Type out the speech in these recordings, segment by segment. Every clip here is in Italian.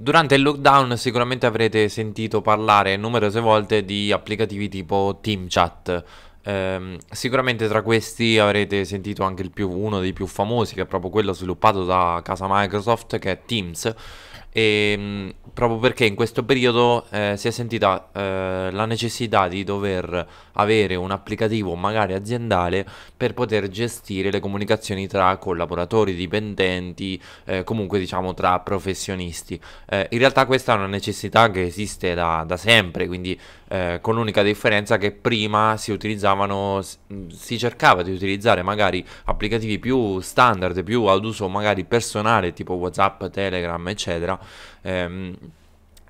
Durante il lockdown sicuramente avrete sentito parlare numerose volte di applicativi tipo TeamChat. Eh, sicuramente tra questi avrete sentito anche più, uno dei più famosi, che è proprio quello sviluppato da casa Microsoft, che è Teams. E, ehm, mh, proprio perché in questo periodo eh, si è sentita eh, la necessità di dover avere un applicativo magari aziendale per poter gestire le comunicazioni tra collaboratori, dipendenti, eh, comunque diciamo tra professionisti. Eh, in realtà questa è una necessità che esiste da, da sempre, quindi eh, con l'unica differenza che prima si utilizzavano, si cercava di utilizzare magari applicativi più standard, più ad uso magari personale tipo WhatsApp, Telegram, eccetera. Ehm,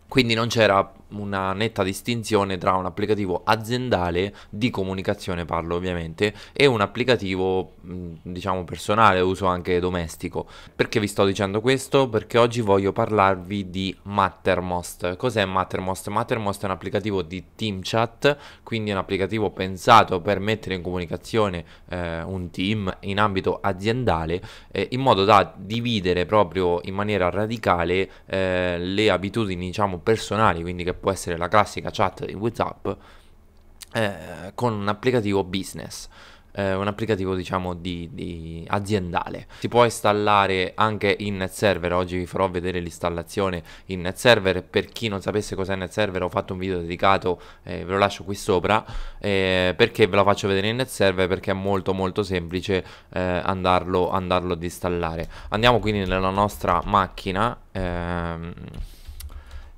quindi non c'era una netta distinzione tra un applicativo aziendale di comunicazione parlo ovviamente e un applicativo mm, diciamo personale uso anche domestico perché vi sto dicendo questo perché oggi voglio parlarvi di Mattermost cos'è Mattermost Mattermost è un applicativo di team chat quindi un applicativo pensato per mettere in comunicazione eh, un team in ambito aziendale eh, in modo da dividere proprio in maniera radicale eh, le abitudini diciamo personali quindi che può essere la classica chat di WhatsApp, eh, con un applicativo business. Eh, un applicativo diciamo di, di aziendale si può installare anche in net server oggi vi farò vedere l'installazione in net server per chi non sapesse cos'è net server ho fatto un video dedicato eh, ve lo lascio qui sopra eh, perché ve la faccio vedere in net server perché è molto molto semplice eh, andarlo, andarlo ad installare andiamo quindi nella nostra macchina ehm,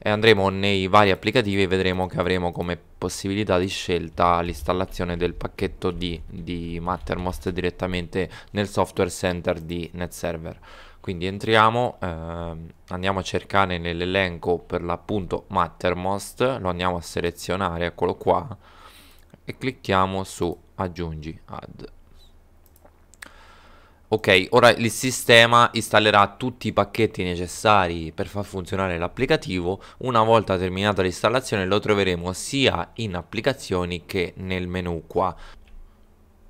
e andremo nei vari applicativi e vedremo che avremo come possibilità di scelta l'installazione del pacchetto D di Mattermost direttamente nel software center di NetServer. Quindi entriamo, ehm, andiamo a cercare nell'elenco per l'appunto Mattermost, lo andiamo a selezionare, eccolo qua, e clicchiamo su aggiungi add. Ok, ora il sistema installerà tutti i pacchetti necessari per far funzionare l'applicativo. Una volta terminata l'installazione lo troveremo sia in applicazioni che nel menu qua.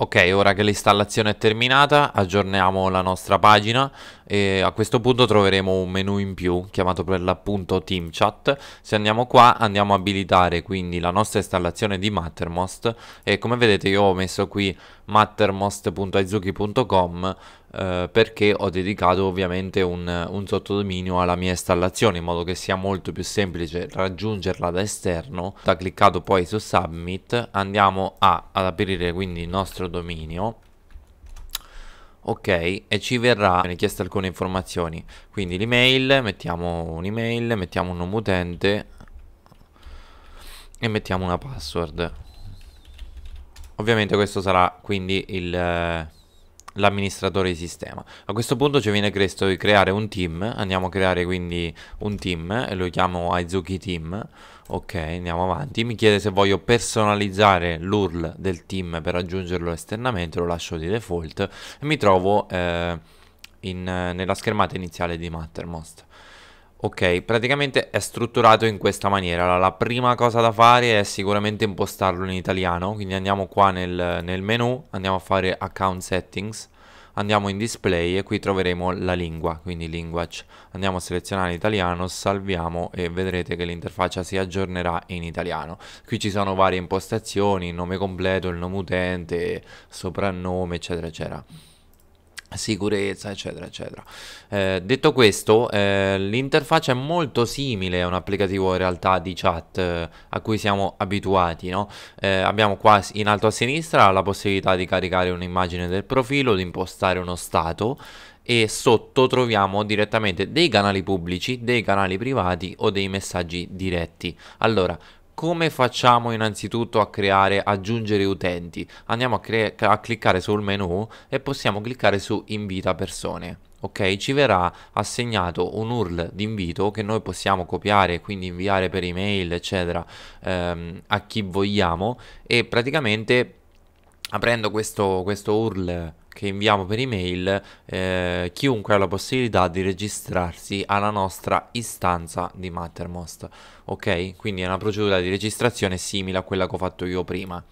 Ok, ora che l'installazione è terminata, aggiorniamo la nostra pagina e a questo punto troveremo un menu in più chiamato per l'appunto Team Chat. Se andiamo qua andiamo a abilitare quindi la nostra installazione di Mattermost e come vedete io ho messo qui mattermost.aizuki.com eh, perché ho dedicato ovviamente un, un sottodominio alla mia installazione in modo che sia molto più semplice raggiungerla da esterno. Da cliccato poi su Submit andiamo a, ad aprire quindi il nostro dominio ok e ci verrà richieste alcune informazioni quindi l'email mettiamo un'email mettiamo un nome utente e mettiamo una password ovviamente questo sarà quindi l'amministratore di sistema a questo punto ci viene chiesto di creare un team andiamo a creare quindi un team e lo chiamo Aizuki Team Ok, andiamo avanti. Mi chiede se voglio personalizzare l'URL del team per aggiungerlo esternamente, lo lascio di default e mi trovo eh, in, nella schermata iniziale di Mattermost. Ok, praticamente è strutturato in questa maniera. Allora, la prima cosa da fare è sicuramente impostarlo in italiano, quindi andiamo qua nel, nel menu, andiamo a fare account settings andiamo in display e qui troveremo la lingua, quindi language. Andiamo a selezionare italiano, salviamo e vedrete che l'interfaccia si aggiornerà in italiano. Qui ci sono varie impostazioni, il nome completo, il nome utente, soprannome, eccetera, eccetera sicurezza eccetera eccetera eh, detto questo eh, l'interfaccia è molto simile a un applicativo in realtà di chat eh, a cui siamo abituati no? Eh, abbiamo qua in alto a sinistra la possibilità di caricare un'immagine del profilo di impostare uno stato e sotto troviamo direttamente dei canali pubblici, dei canali privati o dei messaggi diretti. Allora, come facciamo innanzitutto a creare, aggiungere utenti? Andiamo a, a cliccare sul menu e possiamo cliccare su invita persone ok? Ci verrà assegnato un URL di invito che noi possiamo copiare, quindi inviare per email, eccetera, ehm, a chi vogliamo e praticamente aprendo questo, questo URL che inviamo per email, eh, chiunque ha la possibilità di registrarsi alla nostra istanza di Mattermost. Ok? Quindi è una procedura di registrazione simile a quella che ho fatto io prima.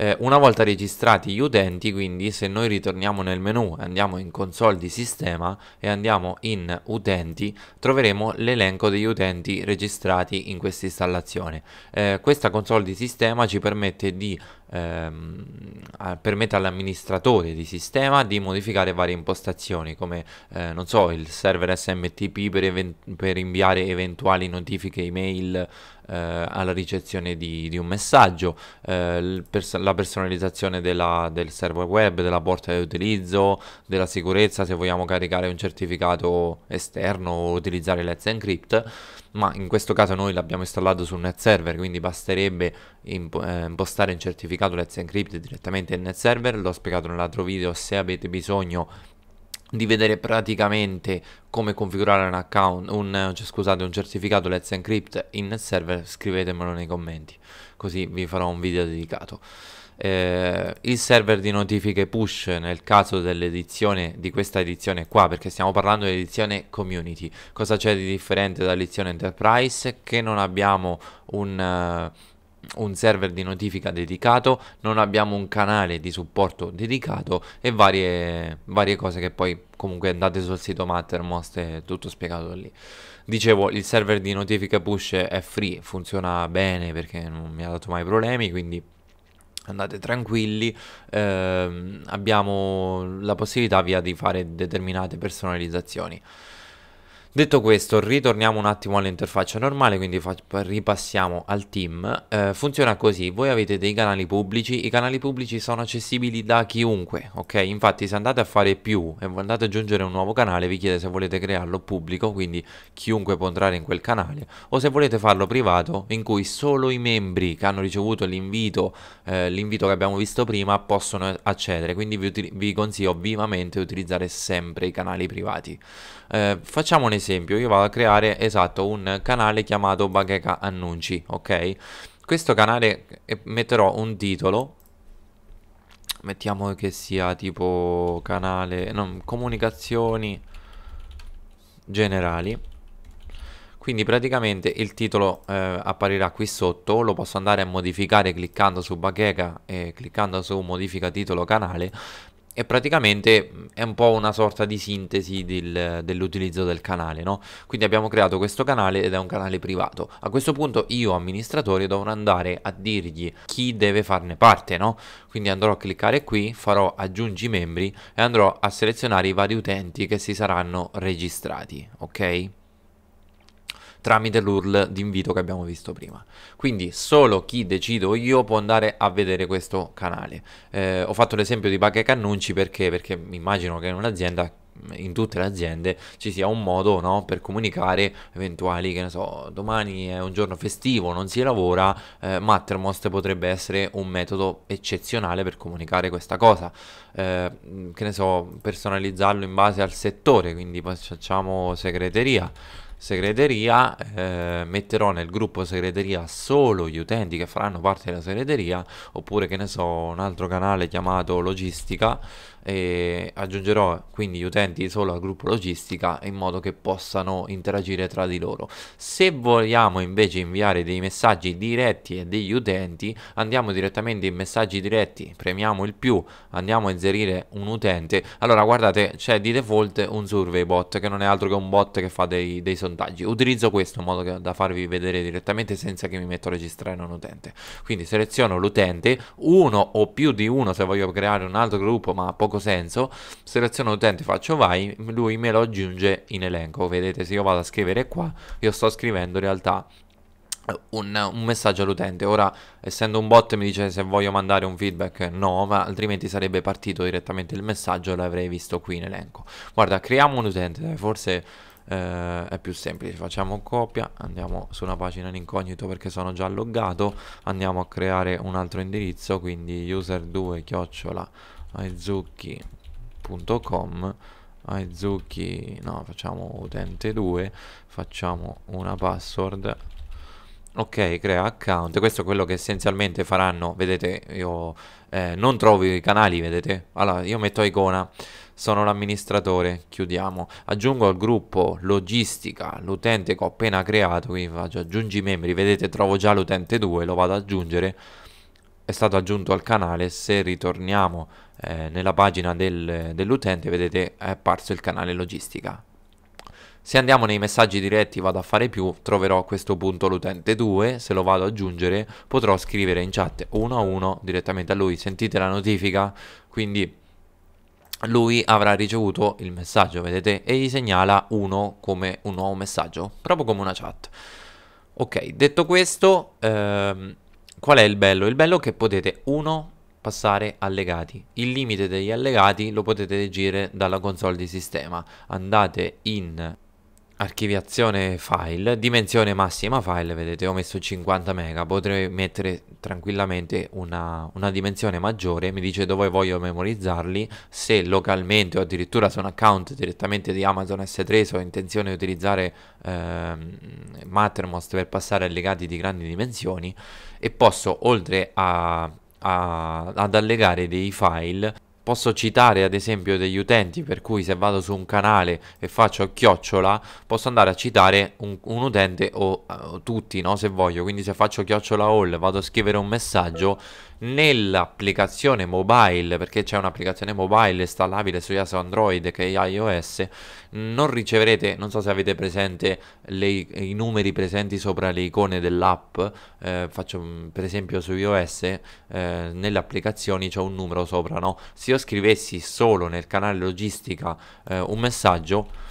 Eh, una volta registrati gli utenti, quindi se noi ritorniamo nel menu, andiamo in console di sistema e andiamo in utenti, troveremo l'elenco degli utenti registrati in questa installazione. Eh, questa console di sistema ci permette di ehm, permette all'amministratore di sistema di modificare varie impostazioni come eh, non so il server SMTP per, event- per inviare eventuali notifiche email eh, alla ricezione di, di un messaggio, eh, pers- la personalizzazione della, del server web, della porta di utilizzo, della sicurezza se vogliamo caricare un certificato esterno o utilizzare Let's Encrypt ma in questo caso noi l'abbiamo installato sul net server quindi basterebbe eh, impostare un certificato Let's Encrypt direttamente nel server, l'ho spiegato nell'altro video, se avete bisogno di vedere praticamente come configurare un account, un, cioè, scusate, un certificato Let's Encrypt in server, scrivetemelo nei commenti, così vi farò un video dedicato. Eh, il server di notifiche push nel caso dell'edizione di questa edizione qua perché stiamo parlando di edizione community cosa c'è di differente dall'edizione enterprise che non abbiamo un, un server di notifica dedicato, non abbiamo un canale di supporto dedicato e varie, varie cose che poi comunque andate sul sito Mattermost è tutto spiegato lì. Dicevo, il server di notifica push è free, funziona bene perché non mi ha dato mai problemi, quindi andate tranquilli, eh, abbiamo la possibilità via di fare determinate personalizzazioni. Detto questo, ritorniamo un attimo all'interfaccia normale, quindi ripassiamo al team. Eh, funziona così, voi avete dei canali pubblici, i canali pubblici sono accessibili da chiunque, ok? Infatti se andate a fare più e andate ad aggiungere un nuovo canale, vi chiede se volete crearlo pubblico, quindi chiunque può entrare in quel canale, o se volete farlo privato, in cui solo i membri che hanno ricevuto l'invito, eh, l'invito che abbiamo visto prima, possono accedere, quindi vi, vi consiglio vivamente di utilizzare sempre i canali privati. Eh, facciamo un esempio esempio io vado a creare esatto un canale chiamato Bacheca Annunci, ok? Questo canale eh, metterò un titolo mettiamo che sia tipo canale no, comunicazioni generali quindi praticamente il titolo eh, apparirà qui sotto lo posso andare a modificare cliccando su bacheca e cliccando su modifica titolo canale e praticamente è un po' una sorta di sintesi del, dell'utilizzo del canale, no? Quindi abbiamo creato questo canale ed è un canale privato. A questo punto io amministratore dovrò andare a dirgli chi deve farne parte, no? Quindi andrò a cliccare qui, farò aggiungi membri e andrò a selezionare i vari utenti che si saranno registrati, ok? tramite l'URL di invito che abbiamo visto prima. Quindi solo chi decido io può andare a vedere questo canale. Eh, ho fatto l'esempio di Bacheca Annunci perché, perché immagino che in un'azienda in tutte le aziende ci sia un modo no, per comunicare eventuali, che ne so, domani è un giorno festivo, non si lavora, eh, Mattermost potrebbe essere un metodo eccezionale per comunicare questa cosa, eh, che ne so, personalizzarlo in base al settore, quindi facciamo segreteria segreteria eh, metterò nel gruppo segreteria solo gli utenti che faranno parte della segreteria oppure che ne so un altro canale chiamato logistica e aggiungerò quindi gli utenti solo al gruppo logistica in modo che possano interagire tra di loro. Se vogliamo invece inviare dei messaggi diretti a degli utenti, andiamo direttamente in messaggi diretti, premiamo il più, andiamo a inserire un utente. Allora guardate, c'è di default un survey bot che non è altro che un bot che fa dei, dei sondaggi. Utilizzo questo in modo che, da farvi vedere direttamente senza che mi metto a registrare un utente. Quindi seleziono l'utente, uno o più di uno se voglio creare un altro gruppo, ma poco senso, seleziono utente, faccio vai, lui me lo aggiunge in elenco, vedete se io vado a scrivere qua, io sto scrivendo in realtà un, un, messaggio all'utente. Ora, essendo un bot, mi dice se voglio mandare un feedback, no, ma altrimenti sarebbe partito direttamente il messaggio e l'avrei visto qui in elenco. Guarda, creiamo un utente, forse eh, è più semplice. Facciamo copia, andiamo su una pagina in incognito perché sono già loggato, andiamo a creare un altro indirizzo, quindi user2 chiocciola aizuki.com aizuki no facciamo utente 2 facciamo una password ok crea account questo è quello che essenzialmente faranno vedete io eh, non trovo i canali vedete allora io metto icona sono l'amministratore chiudiamo aggiungo al gruppo logistica l'utente che ho appena creato quindi faccio aggiungi membri vedete trovo già l'utente 2 lo vado ad aggiungere è stato aggiunto al canale se ritorniamo eh, nella pagina del, dell'utente vedete è apparso il canale logistica se andiamo nei messaggi diretti vado a fare più troverò a questo punto l'utente 2 se lo vado ad aggiungere potrò scrivere in chat uno a uno direttamente a lui sentite la notifica quindi lui avrà ricevuto il messaggio vedete e gli segnala uno come un nuovo messaggio proprio come una chat ok detto questo ehm, qual è il bello? Il bello è che potete, uno, passare allegati. Il limite degli allegati lo potete leggere dalla console di sistema. Andate in archiviazione file, dimensione massima file, vedete ho messo 50 mega, potrei mettere tranquillamente una, una, dimensione maggiore, mi dice dove voglio memorizzarli, se localmente o addirittura su un account direttamente di Amazon S3 se ho intenzione di utilizzare eh, Mattermost per passare a legati di grandi dimensioni e posso oltre a, a, ad allegare dei file posso citare ad esempio degli utenti per cui se vado su un canale e faccio chiocciola posso andare a citare un, un utente o, o eh, tutti no? se voglio quindi se faccio chiocciola all vado a scrivere un messaggio nell'applicazione mobile perché c'è un'applicazione mobile installabile sia su Android che iOS non riceverete non so se avete presente le, i numeri presenti sopra le icone dell'app eh, faccio per esempio su iOS eh, nelle applicazioni c'è un numero sopra no? se io io scrivessi solo nel canale logistica eh, un messaggio,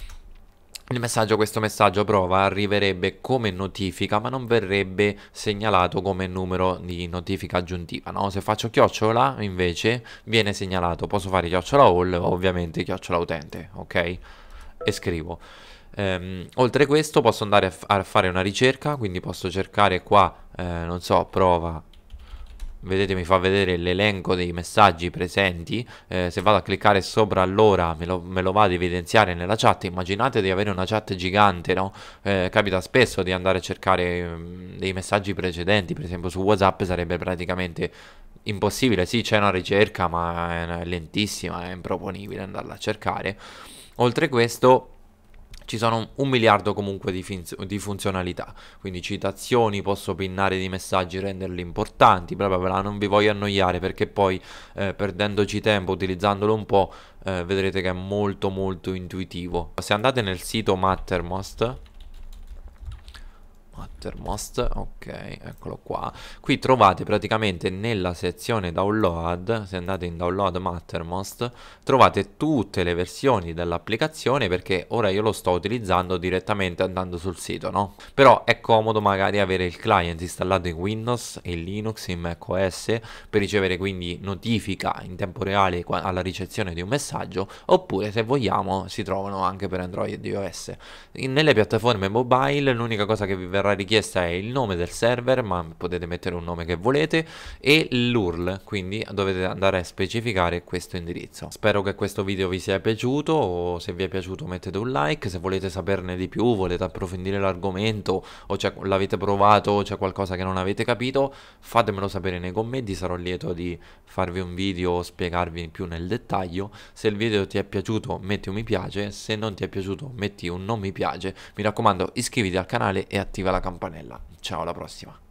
il Messaggio, questo messaggio prova arriverebbe come notifica ma non verrebbe segnalato come numero di notifica aggiuntiva, no? Se faccio chiocciola invece viene segnalato, posso fare chiocciola all, ovviamente chiocciola utente, ok? E scrivo. Ehm, oltre questo posso andare a, a, fare una ricerca, quindi posso cercare qua, eh, non so, prova vedete mi fa vedere l'elenco dei messaggi presenti eh, se vado a cliccare sopra allora me lo, me lo, vado ad evidenziare nella chat immaginate di avere una chat gigante no? eh, capita spesso di andare a cercare mh, mm, dei messaggi precedenti per esempio su whatsapp sarebbe praticamente impossibile sì c'è una ricerca ma è lentissima è improponibile andarla a cercare oltre questo ci sono un miliardo comunque di, fin- di funzionalità, quindi citazioni, posso pinnare di messaggi, renderli importanti, bla bla bla, non vi voglio annoiare perché poi eh, perdendoci tempo, utilizzandolo un po', eh, vedrete che è molto molto intuitivo. Se andate nel sito Mattermost, Mattermost, ah, ok, eccolo qua. Qui trovate praticamente nella sezione download, se andate in download Mattermost, trovate tutte le versioni dell'applicazione perché ora io lo sto utilizzando direttamente andando sul sito, no? Però è comodo magari avere il client installato in Windows, in Linux, in macOS per ricevere quindi notifica in tempo reale alla ricezione di un messaggio oppure se vogliamo si trovano anche per Android e iOS. nelle piattaforme mobile l'unica cosa che vi verrà la richiesta è il nome del server, ma potete mettere un nome che volete, e l'URL, quindi dovete andare a specificare questo indirizzo. Spero che questo video vi sia piaciuto, o se vi è piaciuto mettete un like, se volete saperne di più, volete approfondire l'argomento, o l'avete provato, o c'è qualcosa che non avete capito, fatemelo sapere nei commenti, sarò lieto di farvi un video o spiegarvi più nel dettaglio. Se il video ti è piaciuto metti un mi piace, se non ti è piaciuto metti un non mi piace. Mi raccomando iscriviti al canale e attiva la campanella. Ciao, alla prossima.